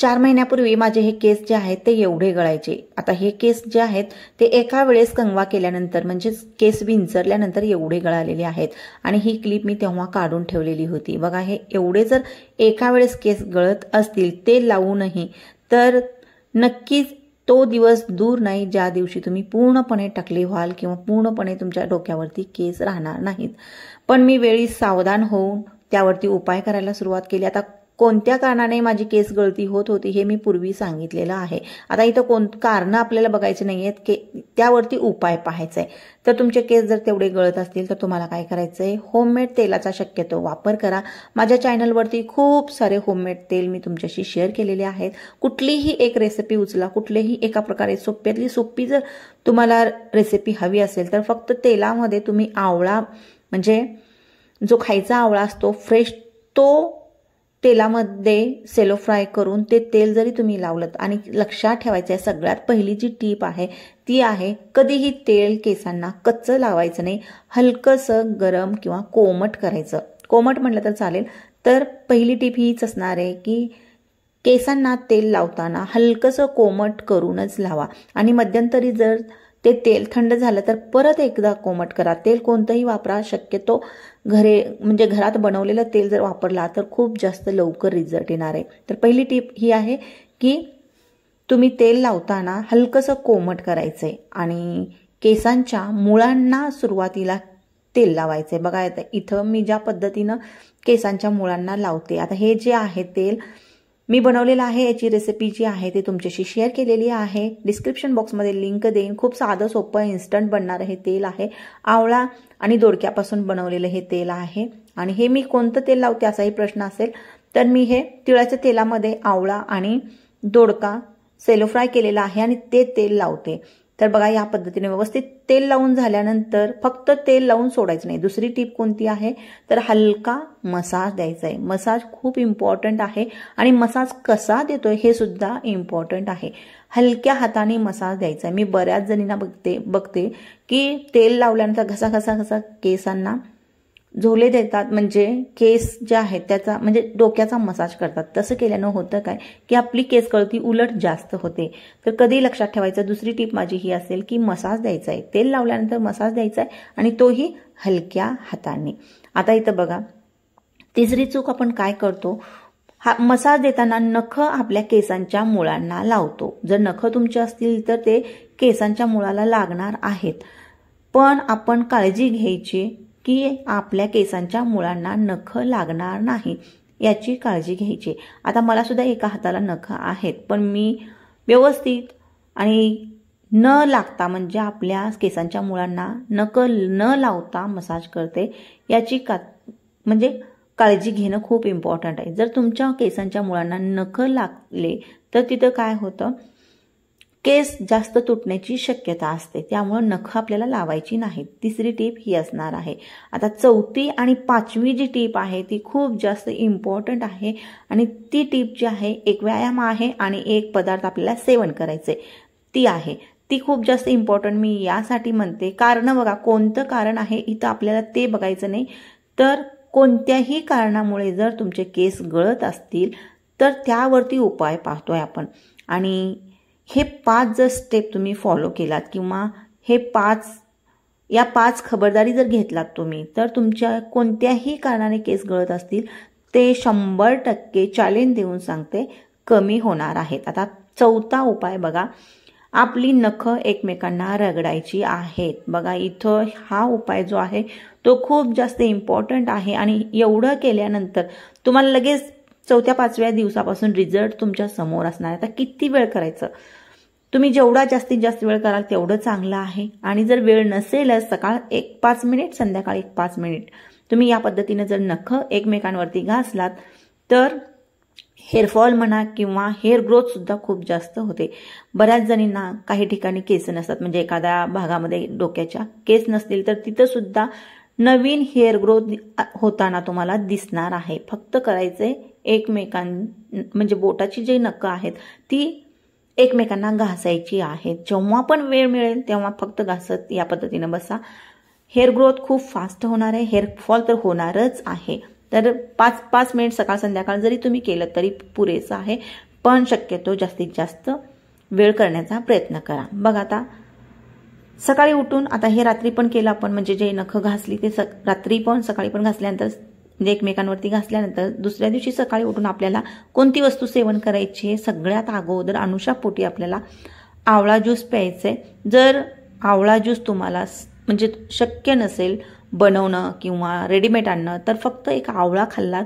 चार महिन्यापूर्वी माझे हे केस जे आहेत ते एवढे गळायचे आता हे केस जे आहेत ते एका वेळेस कंगवा केल्यानंतर म्हणजेच केस विंचरल्यानंतर एवढे गळालेले आहेत आणि ही क्लिप मी तेव्हा काढून ठेवलेली होती बघा हे एवढे जर एका वेळेस केस गळत असतील ते लावूनही तर नक्कीच तो दिवस दूर नाही ज्या दिवशी तुम्ही पूर्णपणे टकले व्हाल किंवा पूर्णपणे तुमच्या डोक्यावरती केस राहणार नाहीत पण मी वेळी सावधान होऊन त्यावरती उपाय करायला सुरुवात केली आता कोणत्या कारणाने माझी केस गळती होत होती हे मी पूर्वी सांगितलेलं आहे आता इथं कोण कारणं आपल्याला बघायचे नाही आहेत के त्यावरती उपाय पाहायचा आहे तर तुमचे केस जर तेवढे गळत असतील तर तुम्हाला काय करायचं आहे होममेड तेलाचा शक्यतो वापर करा माझ्या चॅनलवरती खूप सारे होममेड तेल मी तुमच्याशी शेअर केलेले आहेत कुठलीही एक रेसिपी उचला कुठलेही एका प्रकारे सोप्यातली सोपी जर तुम्हाला रेसिपी हवी असेल तर फक्त तेलामध्ये तुम्ही आवळा म्हणजे जो खायचा आवळा असतो फ्रेश तो तेलामध्ये सेलो फ्राय करून ते तेल जरी तुम्ही लावलं आणि लक्षात ठेवायचं आहे सगळ्यात पहिली जी टीप आहे ती आहे कधीही तेल केसांना कच्चं लावायचं नाही हलकंसं गरम किंवा कोमट करायचं कोमट म्हटलं तर चालेल तर पहिली टीप हीच असणार आहे की केसांना तेल लावताना हलकंसं कोमट करूनच लावा आणि मध्यंतरी जर ते तेल थंड झालं तर परत एकदा कोमट करा तेल कोणतंही वापरा शक्यतो घरे म्हणजे घरात बनवलेलं तेल जर वापरला तर खूप जास्त लवकर रिझल्ट येणार आहे तर पहिली टीप ही आहे की तुम्ही तेल लावताना हलकंसं कोमट करायचं आहे आणि केसांच्या मुळांना सुरुवातीला तेल लावायचं आहे बघा इथं मी ज्या पद्धतीनं केसांच्या मुळांना लावते आता हे जे आहे तेल मी बनवलेलं आहे याची रेसिपी जी आहे ती तुमच्याशी शेअर केलेली आहे डिस्क्रिप्शन बॉक्समध्ये लिंक देईन खूप साधं सोपं इन्स्टंट बनणारं हे तेल आहे आवळा आणि दोडक्यापासून बनवलेलं हे तेल आहे आणि हे मी कोणतं तेल लावते असाही प्रश्न असेल तर मी हे तिळाच्या तेलामध्ये आवळा आणि दोडका सेलो फ्राय केलेला आहे आणि ते तेल लावते तर बघा या पद्धतीने व्यवस्थित तेल लावून झाल्यानंतर फक्त तेल लावून सोडायचं नाही दुसरी टीप कोणती आहे तर हलका मसाज द्यायचा आहे मसाज खूप इम्पॉर्टंट आहे आणि मसाज कसा देतोय हे सुद्धा इम्पॉर्टंट आहे हलक्या हाताने मसाज द्यायचा आहे मी बऱ्याच जणींना बघते बघते की तेल लावल्यानंतर घसा घसा घसा केसांना झोले देतात म्हणजे केस जे आहेत त्याचा म्हणजे डोक्याचा मसाज करतात तसं केल्यानं होतं काय की आपली केस कळती उलट जास्त होते तर कधी लक्षात ठेवायचं दुसरी टीप माझी ही असेल की मसाज द्यायचा आहे तेल लावल्यानंतर मसाज द्यायचा आहे आणि तोही हलक्या हाताने आता इथं बघा तिसरी चूक आपण काय करतो हा मसाज देताना नख आपल्या केसांच्या मुळांना लावतो जर नख तुमचे असतील तर ते केसांच्या मुळाला लागणार आहेत पण आपण काळजी घ्यायची की आपल्या केसांच्या मुळांना नख लागणार नाही याची काळजी घ्यायची आता मलासुद्धा एका हाताला नख आहेत पण मी व्यवस्थित आणि न लागता म्हणजे आपल्या केसांच्या मुळांना नख न लावता मसाज करते याची का म्हणजे काळजी घेणं खूप इम्पॉर्टंट आहे जर तुमच्या केसांच्या मुळांना नख लागले तर तिथं काय होतं केस जास्त तुटण्याची शक्यता असते त्यामुळं नखं आपल्याला लावायची नाहीत तिसरी टीप ही असणार आहे आता चौथी आणि पाचवी जी टीप आहे ती खूप जास्त इम्पॉर्टंट आहे आणि ती टीप जी आहे एक व्यायाम आहे आणि एक पदार्थ आपल्याला सेवन करायचे ती आहे ती खूप जास्त इम्पॉर्टंट मी यासाठी म्हणते कारण बघा कोणतं कारण आहे इथं आपल्याला ते बघायचं नाही तर कोणत्याही कारणामुळे जर तुमचे केस गळत असतील तर त्यावरती उपाय पाहतोय आपण आणि हे पाच जर स्टेप तुम्ही फॉलो केलात किंवा हे पाच या पाच खबरदारी जर घेतलात तुम्ही तर तुमच्या कोणत्याही कारणाने केस गळत असतील ते शंभर टक्के चॅलेंज देऊन सांगते कमी होणार आहेत आता चौथा उपाय बघा आपली नखं एकमेकांना रगडायची आहेत बघा इथं हा उपाय जो आहे तो खूप जास्त इम्पॉर्टंट आहे आणि एवढं केल्यानंतर तुम्हाला लगेच चौथ्या पाचव्या दिवसापासून रिझल्ट तुमच्या समोर असणार आहे आता किती वेळ करायचं तुम्ही जेवढा जास्तीत जास्त वेळ कराल तेवढं चांगलं आहे आणि जर वेळ नसेलच सकाळ एक पाच मिनिट संध्याकाळी एक पाच मिनिट तुम्ही या पद्धतीनं जर नख एकमेकांवरती घासलात तर हेअरफॉल म्हणा किंवा हेअर ग्रोथ सुद्धा खूप जास्त होते बऱ्याच जणींना काही ठिकाणी केस नसतात म्हणजे एखाद्या भागामध्ये डोक्याच्या केस नसतील तर सुद्धा नवीन हेअर ग्रोथ होताना तुम्हाला दिसणार आहे फक्त करायचे एकमेकां म्हणजे बोटाची जी नखं आहेत ती एकमेकांना घासायची आहे जेव्हा पण वेळ मिळेल तेव्हा फक्त घासत या पद्धतीनं बसा हेअर ग्रोथ खूप फास्ट होणार आहे हेअर फॉल तर होणारच आहे तर पाच पाच मिनिट सकाळ संध्याकाळ जरी तुम्ही केलं तरी पुरेसं आहे पण शक्यतो जास्तीत जास्त वेळ करण्याचा प्रयत्न करा बघ आता सकाळी उठून आता हे रात्री पण केलं आपण म्हणजे जे नखं घासली ते स रात्री पण सकाळी पण घासल्यानंतर म्हणजे एकमेकांवरती घासल्यानंतर दुसऱ्या दिवशी सकाळी उठून आपल्याला कोणती वस्तू सेवन करायची आहे सगळ्यात अगोदर अनुषापोटी आपल्याला आवळा ज्यूस प्यायचं आहे जर आवळा ज्यूस तुम्हाला म्हणजे शक्य नसेल बनवणं किंवा रेडीमेड आणणं तर फक्त एक आवळा खाल्लात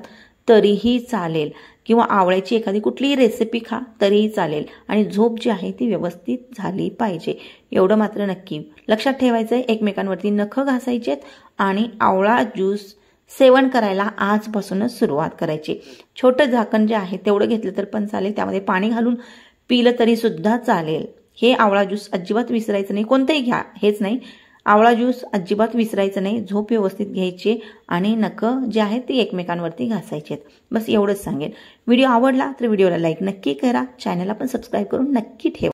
तरीही चालेल किंवा आवळ्याची एखादी कुठलीही रेसिपी खा तरीही चालेल आणि झोप जी आहे ती व्यवस्थित झाली पाहिजे एवढं मात्र नक्की लक्षात ठेवायचं आहे एकमेकांवरती नखं घासायचेत आणि आवळा ज्यूस सेवन करायला आजपासूनच सुरुवात करायची छोटं झाकण जे आहे तेवढं घेतलं तर पण चालेल त्यामध्ये पाणी घालून पिलं तरी सुद्धा चालेल हे आवळा ज्यूस अजिबात विसरायचं नाही कोणतंही घ्या हेच नाही आवळा ज्यूस अजिबात विसरायचं नाही झोप व्यवस्थित घ्यायची आणि नकं जे आहे ते एकमेकांवरती घासायचे बस एवढंच सांगेन व्हिडिओ आवडला तर व्हिडिओला लाईक नक्की करा चॅनलला पण सबस्क्राईब करून नक्की ठेवा